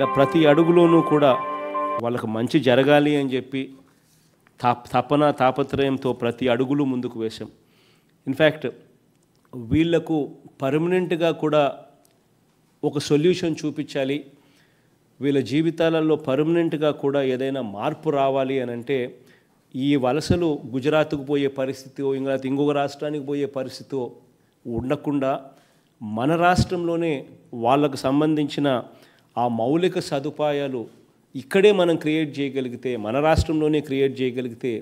ఇలా ప్రతి అడుగులోనూ కూడా వాళ్ళకు మంచి జరగాలి అని చెప్పి తపన తాపత్రయంతో ప్రతి అడుగులు ముందుకు వేశాం ఇన్ఫ్యాక్ట్ వీళ్లకు పర్మనెంట్గా కూడా ఒక సొల్యూషన్ చూపించాలి వీళ్ళ జీవితాలలో పర్మనెంట్గా కూడా ఏదైనా మార్పు రావాలి అని అంటే ఈ వలసలు గుజరాత్కు పోయే పరిస్థితి ఇంకా ఇంకొక రాష్ట్రానికి పోయే పరిస్థితి ఉండకుండా మన రాష్ట్రంలోనే వాళ్ళకు సంబంధించిన ఆ మౌలిక సదుపాయాలు ఇక్కడే మనం క్రియేట్ చేయగలిగితే మన రాష్ట్రంలోనే క్రియేట్ చేయగలిగితే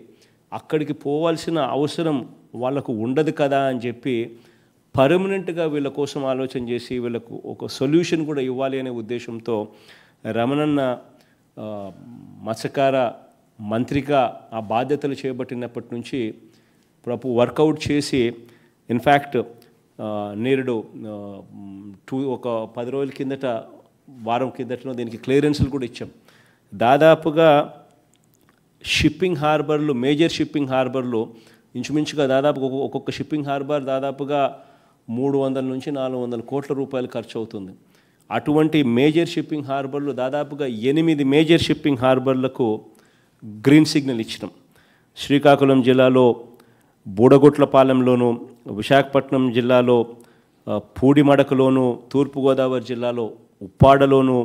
అక్కడికి పోవాల్సిన అవసరం వాళ్ళకు ఉండదు కదా అని చెప్పి పర్మనెంట్గా వీళ్ళ కోసం ఆలోచన చేసి వీళ్ళకు ఒక సొల్యూషన్ కూడా ఇవ్వాలి అనే ఉద్దేశంతో రమణన్న మత్స్యకార మంత్రిగా ఆ బాధ్యతలు చేపట్టినప్పటి నుంచి ప్రభు వర్కౌట్ చేసి ఇన్ఫ్యాక్ట్ నేరుడు టూ ఒక పది రోజుల కిందట వారం కిందట్లో దీనికి క్లియరెన్స్లు కూడా ఇచ్చాం దాదాపుగా షిప్పింగ్ హార్బర్లు మేజర్ షిప్పింగ్ హార్బర్లు ఇంచుమించుగా దాదాపు ఒక్కొక్క షిప్పింగ్ హార్బర్ దాదాపుగా మూడు వందల నుంచి నాలుగు వందల కోట్ల రూపాయలు ఖర్చు అవుతుంది అటువంటి మేజర్ షిప్పింగ్ హార్బర్లు దాదాపుగా ఎనిమిది మేజర్ షిప్పింగ్ హార్బర్లకు గ్రీన్ సిగ్నల్ ఇచ్చినాం శ్రీకాకుళం జిల్లాలో బూడగుట్లపాలెంలోను విశాఖపట్నం జిల్లాలో పూడిమడకలోను తూర్పుగోదావరి జిల్లాలో ఉప్పాడలోను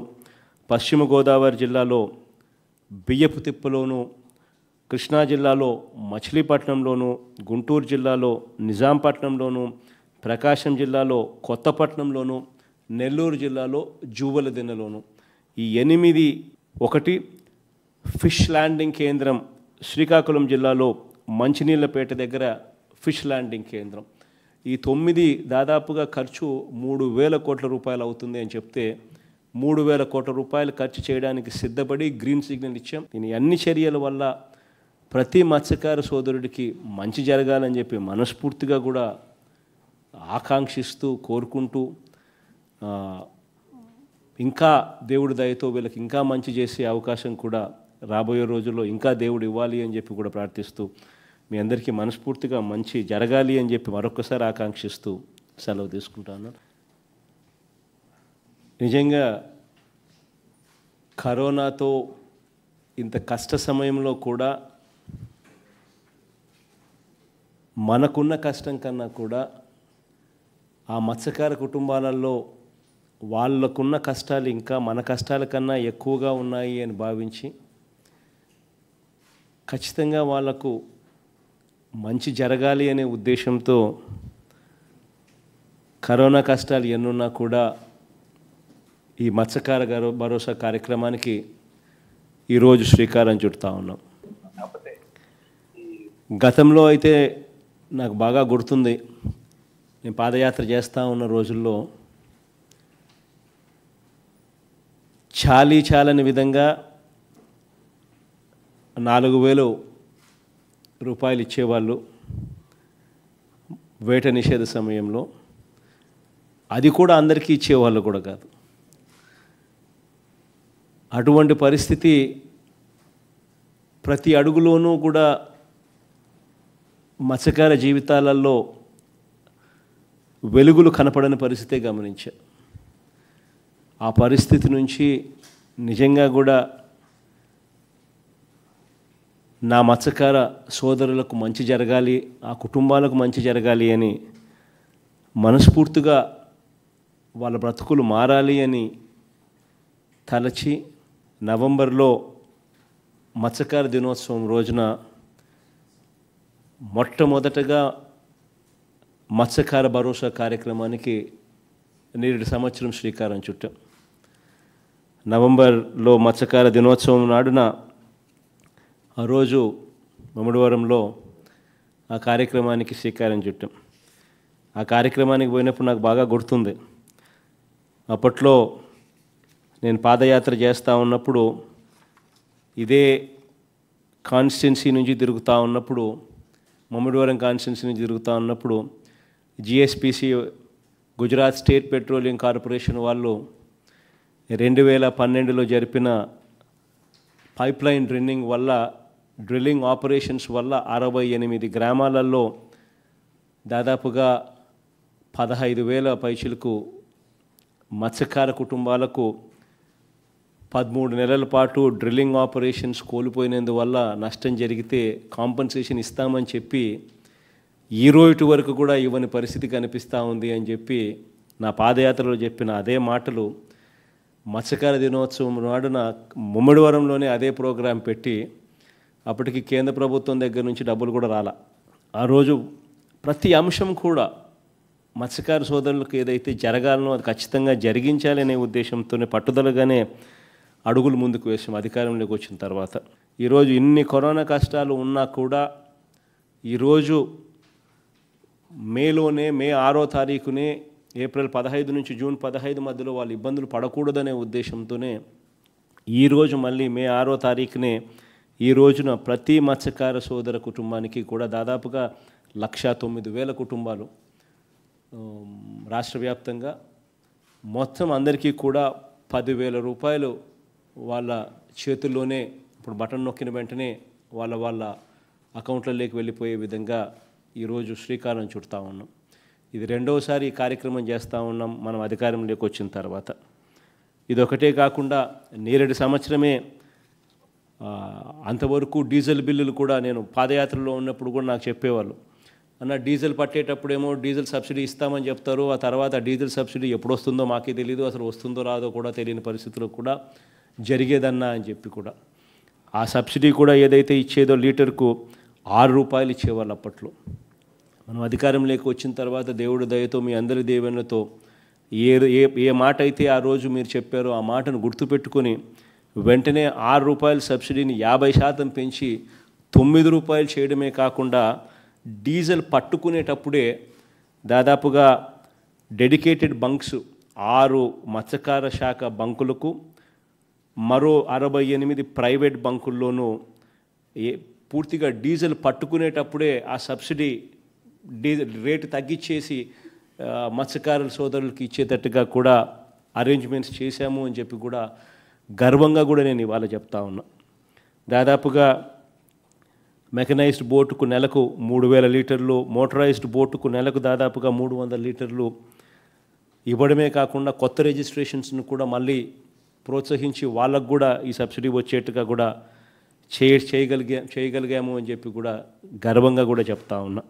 పశ్చిమ గోదావరి జిల్లాలో బియ్యపు తిప్పలోను కృష్ణా జిల్లాలో మచిలీపట్నంలోను గుంటూరు జిల్లాలో నిజాంపట్నంలోను ప్రకాశం జిల్లాలో కొత్తపట్నంలోను నెల్లూరు జిల్లాలో జూవలదిన్నలోను ఈ ఎనిమిది ఒకటి ఫిష్ ల్యాండింగ్ కేంద్రం శ్రీకాకుళం జిల్లాలో మంచినీళ్ళపేట దగ్గర ఫిష్ ల్యాండింగ్ కేంద్రం ఈ తొమ్మిది దాదాపుగా ఖర్చు మూడు వేల కోట్ల రూపాయలు అవుతుంది అని చెప్తే మూడు వేల కోట్ల రూపాయలు ఖర్చు చేయడానికి సిద్ధపడి గ్రీన్ సిగ్నల్ ఇచ్చాం దీని అన్ని చర్యల వల్ల ప్రతి మత్స్యకార సోదరుడికి మంచి జరగాలని చెప్పి మనస్ఫూర్తిగా కూడా ఆకాంక్షిస్తూ కోరుకుంటూ ఇంకా దేవుడి దయతో వీళ్ళకి ఇంకా మంచి చేసే అవకాశం కూడా రాబోయే రోజుల్లో ఇంకా దేవుడు ఇవ్వాలి అని చెప్పి కూడా ప్రార్థిస్తూ మీ అందరికీ మనస్ఫూర్తిగా మంచి జరగాలి అని చెప్పి మరొకసారి ఆకాంక్షిస్తూ సెలవు తీసుకుంటాను నిజంగా కరోనాతో ఇంత కష్ట సమయంలో కూడా మనకున్న కష్టం కన్నా కూడా ఆ మత్స్యకార కుటుంబాలలో వాళ్ళకున్న కష్టాలు ఇంకా మన కష్టాల కన్నా ఎక్కువగా ఉన్నాయి అని భావించి ఖచ్చితంగా వాళ్లకు మంచి జరగాలి అనే ఉద్దేశంతో కరోనా కష్టాలు ఎన్నున్నా కూడా ఈ మత్స్యకార భరోసా కార్యక్రమానికి ఈరోజు శ్రీకారం చుడతా ఉన్నాం గతంలో అయితే నాకు బాగా గుర్తుంది నేను పాదయాత్ర చేస్తూ ఉన్న రోజుల్లో చాలీ చాలని విధంగా నాలుగు వేలు రూపాయలు ఇచ్చేవాళ్ళు వేట నిషేధ సమయంలో అది కూడా అందరికీ ఇచ్చేవాళ్ళు కూడా కాదు అటువంటి పరిస్థితి ప్రతి అడుగులోనూ కూడా మత్స్యకార జీవితాలలో వెలుగులు కనపడని పరిస్థితే గమనించా ఆ పరిస్థితి నుంచి నిజంగా కూడా నా మత్స్యకార సోదరులకు మంచి జరగాలి ఆ కుటుంబాలకు మంచి జరగాలి అని మనస్ఫూర్తిగా వాళ్ళ బ్రతుకులు మారాలి అని తలచి నవంబర్లో మత్స్యకార దినోత్సవం రోజున మొట్టమొదటగా మత్స్యకార భరోసా కార్యక్రమానికి నేడు సంవత్సరం శ్రీకారం చుట్టాం నవంబర్లో మత్స్యకార దినోత్సవం నాడున ఆ రోజు మమ్మడివారంలో ఆ కార్యక్రమానికి శ్రీకారం చుట్టాం ఆ కార్యక్రమానికి పోయినప్పుడు నాకు బాగా గుర్తుంది అప్పట్లో నేను పాదయాత్ర చేస్తూ ఉన్నప్పుడు ఇదే కాన్స్టిట్యున్సీ నుంచి తిరుగుతూ ఉన్నప్పుడు మమ్మడివరం కాన్స్టిట్యున్సీ నుంచి తిరుగుతూ ఉన్నప్పుడు GSPC Gujarat state petroleum corporation వాళ్ళు రెండు వేల పన్నెండులో జరిపిన పైప్లైన్ డ్రిన్నింగ్ వల్ల డ్రిల్లింగ్ ఆపరేషన్స్ వల్ల అరవై ఎనిమిది గ్రామాలలో దాదాపుగా పదహైదు వేల పైచులకు మత్స్యకార కుటుంబాలకు పదమూడు నెలల పాటు డ్రిల్లింగ్ ఆపరేషన్స్ కోల్పోయినందువల్ల నష్టం జరిగితే కాంపన్సేషన్ ఇస్తామని చెప్పి ఈ రోజు వరకు కూడా ఇవ్వని పరిస్థితి కనిపిస్తూ ఉంది అని చెప్పి నా పాదయాత్రలో చెప్పిన అదే మాటలు మత్స్యకార దినోత్సవం నాడున ముమ్మడివరంలోనే అదే ప్రోగ్రాం పెట్టి అప్పటికి కేంద్ర ప్రభుత్వం దగ్గర నుంచి డబ్బులు కూడా రాలా ఆ రోజు ప్రతి అంశం కూడా మత్స్యకార సోదరులకు ఏదైతే జరగాలనో అది ఖచ్చితంగా జరిగించాలి అనే ఉద్దేశంతోనే పట్టుదలగానే అడుగులు ముందుకు వేసాం అధికారంలోకి వచ్చిన తర్వాత ఈరోజు ఇన్ని కరోనా కష్టాలు ఉన్నా కూడా ఈరోజు మేలోనే మే ఆరో తారీఖునే ఏప్రిల్ పదహైదు నుంచి జూన్ పదహైదు మధ్యలో వాళ్ళు ఇబ్బందులు పడకూడదనే ఉద్దేశంతోనే ఈరోజు మళ్ళీ మే ఆరో తారీఖునే ఈ రోజున ప్రతి మత్స్యకార సోదర కుటుంబానికి కూడా దాదాపుగా లక్ష తొమ్మిది వేల కుటుంబాలు రాష్ట్ర వ్యాప్తంగా మొత్తం అందరికీ కూడా పదివేల రూపాయలు వాళ్ళ చేతుల్లోనే ఇప్పుడు బటన్ నొక్కిన వెంటనే వాళ్ళ వాళ్ళ అకౌంట్లలోకి వెళ్ళిపోయే విధంగా ఈరోజు శ్రీకారం చుడతా ఉన్నాం ఇది రెండవసారి ఈ కార్యక్రమం చేస్తూ ఉన్నాం మనం అధికారంలోకి వచ్చిన తర్వాత ఇదొకటే కాకుండా నేరడి సంవత్సరమే అంతవరకు డీజిల్ బిల్లులు కూడా నేను పాదయాత్రలో ఉన్నప్పుడు కూడా నాకు చెప్పేవాళ్ళు అన్న డీజిల్ పట్టేటప్పుడేమో డీజిల్ సబ్సిడీ ఇస్తామని చెప్తారు ఆ తర్వాత డీజిల్ సబ్సిడీ ఎప్పుడు వస్తుందో మాకే తెలియదు అసలు వస్తుందో రాదో కూడా తెలియని పరిస్థితుల్లో కూడా జరిగేదన్నా అని చెప్పి కూడా ఆ సబ్సిడీ కూడా ఏదైతే ఇచ్చేదో లీటర్కు ఆరు రూపాయలు ఇచ్చేవాళ్ళు అప్పట్లో మనం అధికారంలోకి వచ్చిన తర్వాత దేవుడి దయతో మీ అందరి దేవునితో ఏ ఏ ఏ మాట అయితే ఆ రోజు మీరు చెప్పారో ఆ మాటను గుర్తుపెట్టుకొని వెంటనే ఆరు రూపాయల సబ్సిడీని యాభై శాతం పెంచి తొమ్మిది రూపాయలు చేయడమే కాకుండా డీజిల్ పట్టుకునేటప్పుడే దాదాపుగా డెడికేటెడ్ బంక్స్ ఆరు మత్స్యకార శాఖ బంకులకు మరో అరవై ఎనిమిది ప్రైవేట్ బంకుల్లోనూ ఏ పూర్తిగా డీజిల్ పట్టుకునేటప్పుడే ఆ సబ్సిడీ డీజిల్ రేటు తగ్గించేసి మత్స్యకారుల సోదరులకు ఇచ్చేటట్టుగా కూడా అరేంజ్మెంట్స్ చేశాము అని చెప్పి కూడా గర్వంగా కూడా నేను ఇవాళ చెప్తా ఉన్నా దాదాపుగా మెకనైజ్డ్ బోటుకు నెలకు మూడు వేల లీటర్లు మోటరైజ్డ్ బోటుకు నెలకు దాదాపుగా మూడు వందల లీటర్లు ఇవ్వడమే కాకుండా కొత్త రిజిస్ట్రేషన్స్ను కూడా మళ్ళీ ప్రోత్సహించి వాళ్ళకు కూడా ఈ సబ్సిడీ వచ్చేట్టుగా కూడా చేయ చేయగలిగా చేయగలిగాము అని చెప్పి కూడా గర్వంగా కూడా చెప్తా ఉన్నా